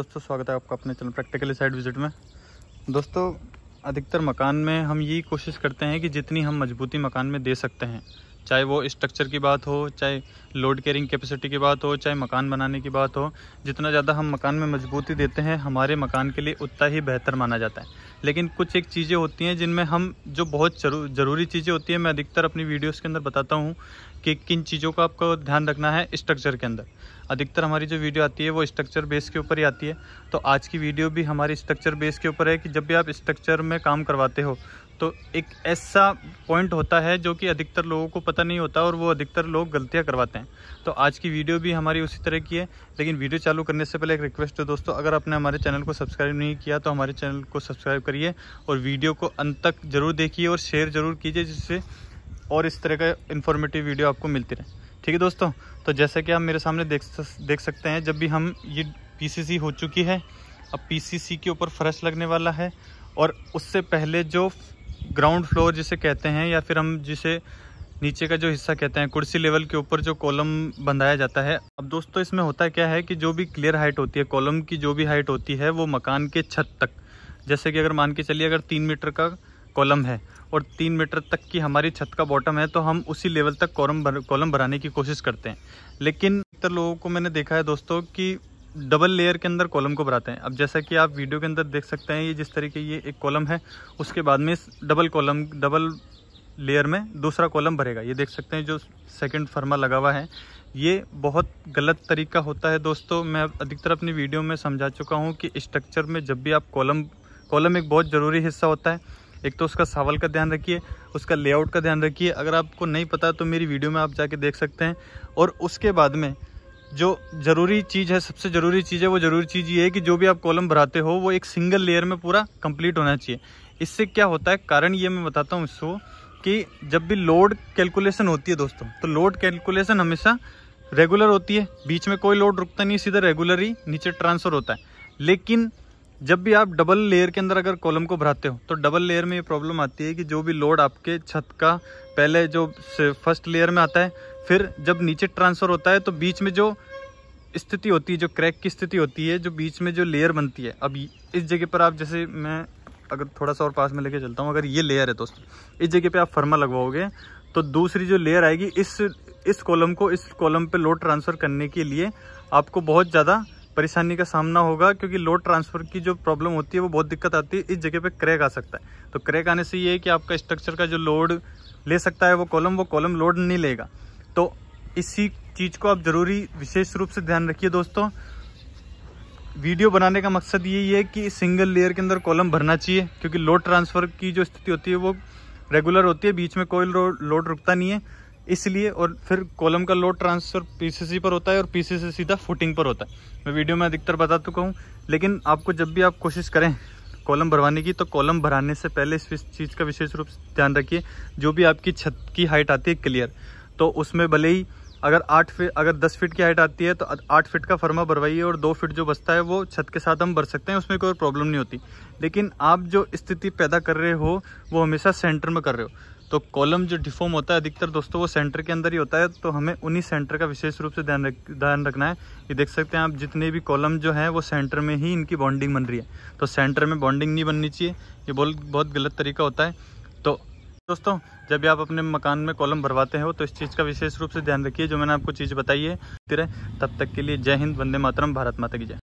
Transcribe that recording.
दोस्तों स्वागत है आपका अपने चैनल प्रैक्टिकली साइड विजिट में दोस्तों अधिकतर मकान में हम यही कोशिश करते हैं कि जितनी हम मजबूती मकान में दे सकते हैं चाहे वो स्ट्रक्चर की बात हो चाहे लोड कैरिंग कैपेसिटी की बात हो चाहे मकान बनाने की बात हो जितना ज़्यादा हम मकान में मजबूती देते हैं हमारे मकान के लिए उतना ही बेहतर माना जाता है लेकिन कुछ एक चीज़ें होती हैं जिनमें हम जो बहुत ज़रूरी चीज़ें होती हैं मैं अधिकतर अपनी वीडियोज़ के अंदर बताता हूँ कि किन चीज़ों का आपको ध्यान रखना है स्ट्रक्चर के अंदर अधिकतर हमारी जो वीडियो आती है वो स्ट्रक्चर बेस के ऊपर ही आती है तो आज की वीडियो भी हमारी स्ट्रक्चर बेस के ऊपर है कि जब भी आप स्ट्रक्चर में काम करवाते हो तो एक ऐसा पॉइंट होता है जो कि अधिकतर लोगों को पता नहीं होता और वो अधिकतर लोग गलतियाँ करवाते हैं तो आज की वीडियो भी हमारी उसी तरह की है लेकिन वीडियो चालू करने से पहले एक रिक्वेस्ट है दोस्तों अगर आपने हमारे चैनल को सब्सक्राइब नहीं किया तो हमारे चैनल को सब्सक्राइब करिए और वीडियो को अंत तक ज़रूर देखिए और शेयर ज़रूर कीजिए जिससे और इस तरह का इन्फॉर्मेटिव वीडियो आपको मिलती रहे ठीक है दोस्तों तो जैसा कि आप मेरे सामने देख देख सकते हैं जब भी हम ये पी हो चुकी है अब पी के ऊपर फर्श लगने वाला है और उससे पहले जो ग्राउंड फ्लोर जिसे कहते हैं या फिर हम जिसे नीचे का जो हिस्सा कहते हैं कुर्सी लेवल के ऊपर जो कॉलम बंधाया जाता है अब दोस्तों इसमें होता क्या है कि जो भी क्लियर हाइट होती है कॉलम की जो भी हाइट होती है वो मकान के छत तक जैसे कि अगर मान के चलिए अगर तीन मीटर का कॉलम है और तीन मीटर तक की हमारी छत का बॉटम है तो हम उसी लेवल तक कॉलम कॉलम बनाने की कोशिश करते हैं लेकिन अधिकतर लोगों को मैंने देखा है दोस्तों कि डबल लेयर के अंदर कॉलम को बनाते हैं अब जैसा कि आप वीडियो के अंदर देख सकते हैं ये जिस तरीके ये एक कॉलम है उसके बाद में इस डबल कॉलम डबल लेयर में दूसरा कॉलम भरेगा ये देख सकते हैं जो सेकंड फर्मा लगा हुआ है ये बहुत गलत तरीका होता है दोस्तों मैं अधिकतर अपनी वीडियो में समझा चुका हूँ कि स्ट्रक्चर में जब भी आप कॉलम कॉलम एक बहुत ज़रूरी हिस्सा होता है एक तो उसका सावल का ध्यान रखिए उसका लेआउट का ध्यान रखिए अगर आपको नहीं पता तो मेरी वीडियो में आप जाके देख सकते हैं और उसके बाद में जो ज़रूरी चीज़ है सबसे ज़रूरी चीज़ है वो ज़रूरी चीज़ ये है कि जो भी आप कॉलम भराते हो वो एक सिंगल लेयर में पूरा कंप्लीट होना चाहिए इससे क्या होता है कारण ये मैं बताता हूँ इसको कि जब भी लोड कैलकुलेशन होती है दोस्तों तो लोड कैलकुलेशन हमेशा रेगुलर होती है बीच में कोई लोड रुकता नहीं सीधा रेगुलर ही नीचे ट्रांसफ़र होता है लेकिन जब भी आप डबल लेयर के अंदर अगर कॉलम को भराते हो तो डबल लेयर में ये प्रॉब्लम आती है कि जो भी लोड आपके छत का पहले जो फर्स्ट लेयर में आता है फिर जब नीचे ट्रांसफ़र होता है तो बीच में जो स्थिति होती है जो क्रैक की स्थिति होती है जो बीच में जो लेयर बनती है अब इस जगह पर आप जैसे मैं अगर थोड़ा सा और पास में लेके चलता हूँ अगर ये लेयर है दोस्तों इस जगह पर आप फर्मा लगवाओगे तो दूसरी जो लेयर आएगी इस इस कॉलम को इस कॉलम पर लोड ट्रांसफ़र करने के लिए आपको बहुत ज़्यादा परेशानी का सामना होगा क्योंकि लोड ट्रांसफर की जो प्रॉब्लम होती है वो बहुत दिक्कत आती है इस जगह पे क्रैक आ सकता है तो क्रैक आने से ये है कि आपका स्ट्रक्चर का जो लोड ले सकता है वो कॉलम वो कॉलम लोड नहीं लेगा तो इसी चीज़ को आप ज़रूरी विशेष रूप से ध्यान रखिए दोस्तों वीडियो बनाने का मकसद यही है कि सिंगल लेयर के अंदर कॉलम भरना चाहिए क्योंकि लोड ट्रांसफ़र की जो स्थिति होती है वो रेगुलर होती है बीच में कोई लोड रुकता नहीं है इसलिए और फिर कॉलम का लोड ट्रांसफर पीसीसी पर होता है और पीसीसी सीधा फुटिंग पर होता है मैं वीडियो में अधिकतर बता चुका हूँ लेकिन आपको जब भी आप कोशिश करें कॉलम भरवाने की तो कॉलम भराने से पहले इस चीज़ का विशेष रूप से ध्यान रखिए जो भी आपकी छत की हाइट आती है क्लियर तो उसमें भले ही अगर आठ फीट अगर दस फीट की हाइट आती है तो आठ फीट का फर्मा भरवाइए और दो फीट जो बचता है वो छत के साथ हम भर सकते हैं उसमें कोई प्रॉब्लम नहीं होती लेकिन आप जो स्थिति पैदा कर रहे हो वो हमेशा सेंटर में कर रहे हो तो कॉलम जो डिफॉर्म होता है अधिकतर दोस्तों वो सेंटर के अंदर ही होता है तो हमें उन्हीं सेंटर का विशेष रूप से ध्यान रख ध्यान रखना है ये देख सकते हैं आप जितने भी कॉलम जो है वो सेंटर में ही इनकी बॉन्डिंग बन रही है तो सेंटर में बॉन्डिंग नहीं बननी चाहिए ये बोल बहुत गलत तरीका होता है तो दोस्तों जब भी आप अपने मकान में कॉलम भरवाते हो तो इस चीज़ का विशेष रूप से ध्यान रखिए जो मैंने आपको चीज़ बताई है तब तक के लिए जय हिंद वंदे मातरम भारत माता की जय